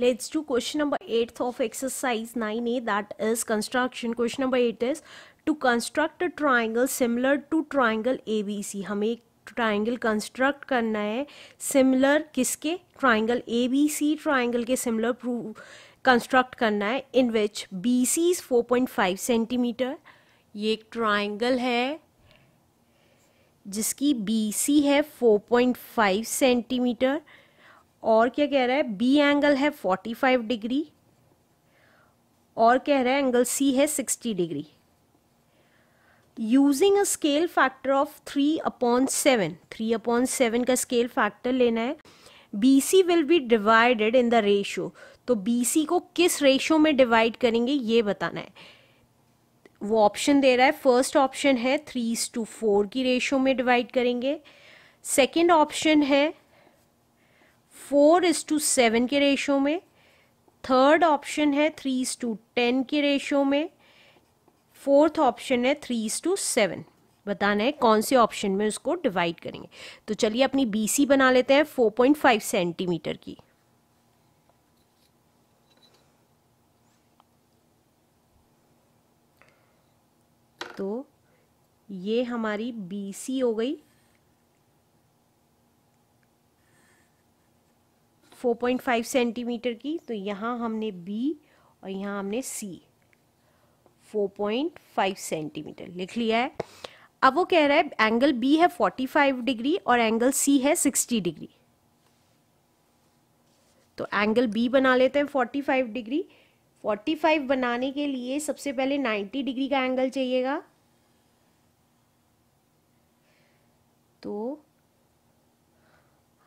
let's do question number 8 of exercise 9a that is construction question number 8 is to construct a triangle similar to triangle abc हमें एक triangle construct करना है similar किसके triangle A B C triangle के similar construct करना है in which B C is four point five centimetre ये एक ट्राइंगल है जिसकी बी सी है फोर पॉइंट फाइव सेंटीमीटर और क्या कह रहा है बी एंगल है 45 डिग्री और कह रहा है एंगल सी है 60 degree using a scale factor of three upon seven three upon seven का स्केल फैक्टर लेना है B C will be divided in the ratio तो बी सी को किस रेशियो में डिवाइड करेंगे ये बताना है वो ऑप्शन दे रहा है फर्स्ट ऑप्शन है थ्री टू फोर की रेशियो में डिवाइड करेंगे सेकेंड ऑप्शन है फोर इज टू सेवन के रेशो में थर्ड ऑप्शन है थ्री इज टू टेन के रेशो में फोर्थ ऑप्शन है थ्री इज टू सेवन बताना है कौन से ऑप्शन में उसको डिवाइड करेंगे तो चलिए अपनी बीसी बना लेते हैं 4.5 सेंटीमीटर की तो ये हमारी बीसी हो गई 4.5 सेंटीमीटर की तो यहाँ हमने बी और यहाँ हमने सी 4.5 सेंटीमीटर लिख लिया है अब वो कह रहा है एंगल बी है 45 डिग्री और एंगल सी है 60 डिग्री तो एंगल बी बना लेते हैं 45 डिग्री 45 बनाने के लिए सबसे पहले 90 डिग्री का एंगल चाहिएगा तो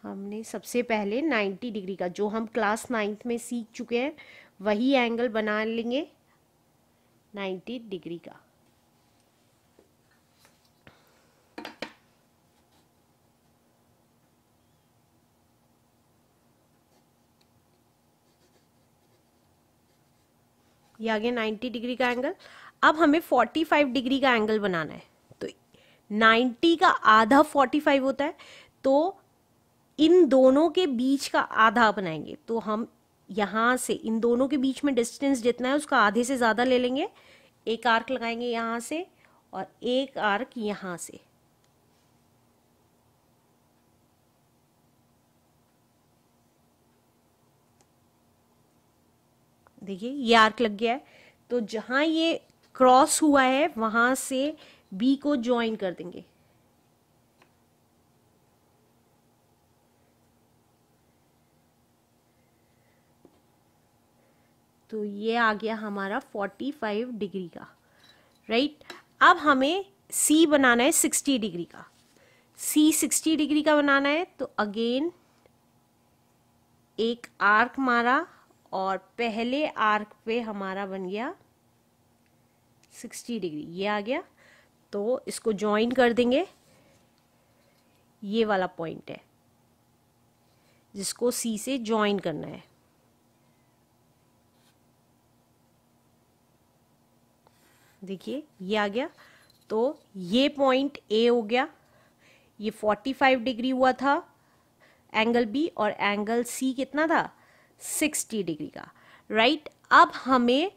हमने सबसे पहले 90 डिग्री का जो हम क्लास नाइन्थ में सीख चुके हैं वही एंगल बना लेंगे 90 डिग्री का ये आ गया 90 डिग्री का एंगल अब हमें 45 डिग्री का एंगल बनाना है तो 90 का आधा 45 होता है तो इन दोनों के बीच का आधा बनाएंगे तो हम यहाँ से इन दोनों के बीच में डिस्टेंस जितना है उसका आधे से ज़्यादा ले लेंगे एक आर्क लगाएंगे यहाँ से और एक आर्क यहाँ से देखिए ये आर्क लग गया है तो जहां ये क्रॉस हुआ है वहां से बी को ज्वाइन कर देंगे तो ये आ गया हमारा 45 डिग्री का राइट अब हमें सी बनाना है 60 डिग्री का सी 60 डिग्री का बनाना है तो अगेन एक आर्क मारा और पहले आर्क पे हमारा बन गया 60 डिग्री ये आ गया तो इसको ज्वाइन कर देंगे ये वाला पॉइंट है जिसको सी से ज्वाइन करना है देखिए ये आ गया तो ये पॉइंट ए हो गया ये 45 डिग्री हुआ था एंगल बी और एंगल सी कितना था 60 डिग्री का राइट अब हमें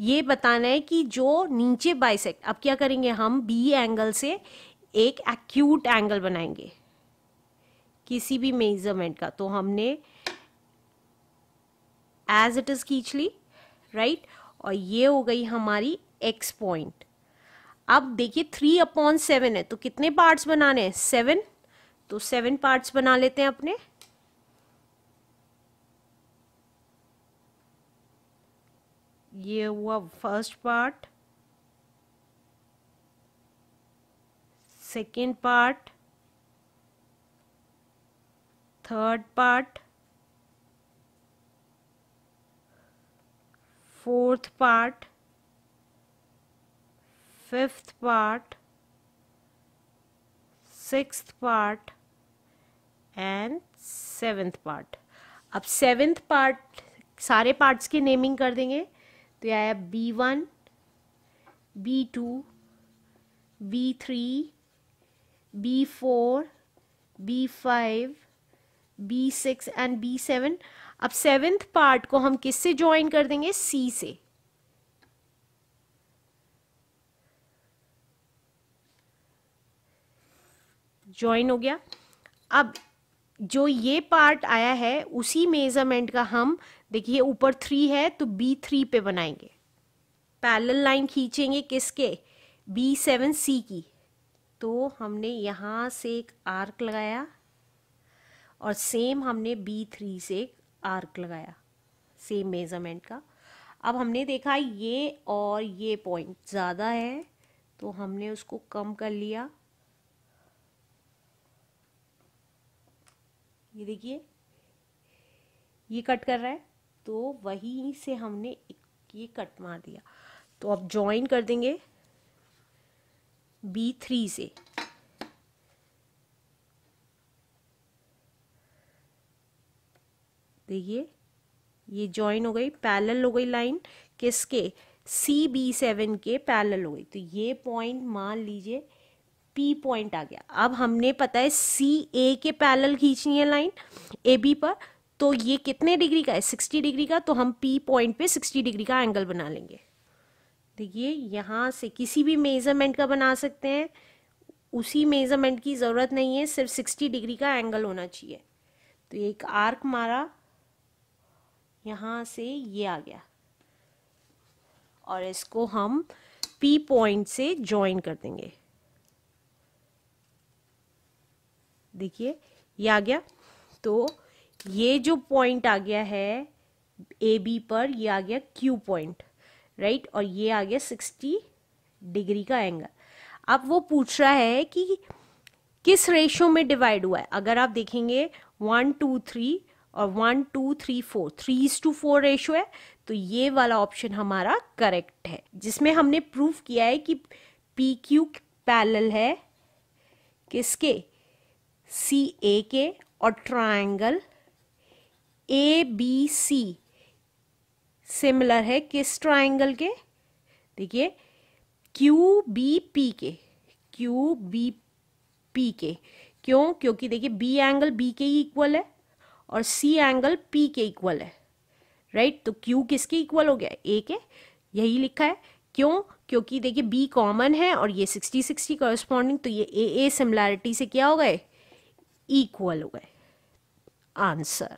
ये बताना है कि जो नीचे बाइसेक्ट अब क्या करेंगे हम बी एंगल से एक एक्यूट एंगल बनाएंगे किसी भी मेजरमेंट का तो हमने एज इट इज़ खींच ली राइट और ये हो गई हमारी एक्स पॉइंट अब देखिए थ्री अपॉन सेवन है तो कितने पार्ट्स बनाने हैं सेवन तो सेवन पार्ट्स बना लेते हैं अपने ये हुआ first part second part third part fourth part fifth part sixth part and seventh part अब सेवेंथ पार्ट सारे पार्ट्स की नेमिंग कर देंगे तो आया B one B two B three B four B five B six and B seven अब seventh part को हम किससे ज्वाइन कर देंगे सी से ज्वाइन हो गया अब जो ये पार्ट आया है उसी मेजरमेंट का हम देखिए ऊपर थ्री है तो बी थ्री पे बनाएंगे पैरेलल लाइन खींचेंगे किसके बी सेवन सी की तो हमने यहाँ से एक आर्क लगाया और सेम हमने बी थ्री से एक आर्क लगाया सेम मेजरमेंट का अब हमने देखा ये और ये पॉइंट ज़्यादा है तो हमने उसको कम कर लिया ये देखिए ये कट कर रहा है तो वहीं से हमने ये कट मार दिया तो अब ज्वाइन कर देंगे बी थ्री से देखिए ये ज्वाइन हो गई पैरेलल हो गई लाइन किसके सी बी सेवन के पैरेलल हो गई तो ये पॉइंट मान लीजिए पी पॉइंट आ गया अब हमने पता है सी ए के पैरल खींचनी है लाइन ए बी पर तो ये कितने डिग्री का है सिक्सटी डिग्री का तो हम पी पॉइंट पे सिक्सटी डिग्री का एंगल बना लेंगे देखिए यहाँ से किसी भी मेज़रमेंट का बना सकते हैं उसी मेज़रमेंट की ज़रूरत नहीं है सिर्फ सिक्सटी डिग्री का एंगल होना चाहिए तो एक आर्क मारा यहाँ से ये आ गया और इसको हम पी पॉइंट से ज्वाइन कर देंगे देखिए ये आ गया तो ये जो पॉइंट आ गया है ए बी पर ये आ गया क्यू पॉइंट राइट और ये आ गया सिक्सटी डिग्री का एंगल अब वो पूछ रहा है कि किस रेशो में डिवाइड हुआ है अगर आप देखेंगे वन टू थ्री और one two three four three is to four ratio है तो ये वाला ऑप्शन हमारा करेक्ट है जिसमें हमने प्रूव किया है कि पी क्यू पैरल है किसके सी ए के और triangle A B C similar है किस ट्राइंगल के देखिए क्यू बी पी के क्यू बी पी के क्यों क्योंकि देखिए बी एंगल बी के ही इक्वल है और सी एंगल पी के इक्वल है राइट तो क्यू किसके इक्वल हो गया ए के यही लिखा है क्यों क्योंकि देखिए बी कॉमन है और ये सिक्सटी सिक्सटी कॉरस्पॉन्डिंग तो ये ए ए सिमिलैरिटी से क्या हो गए equal way answer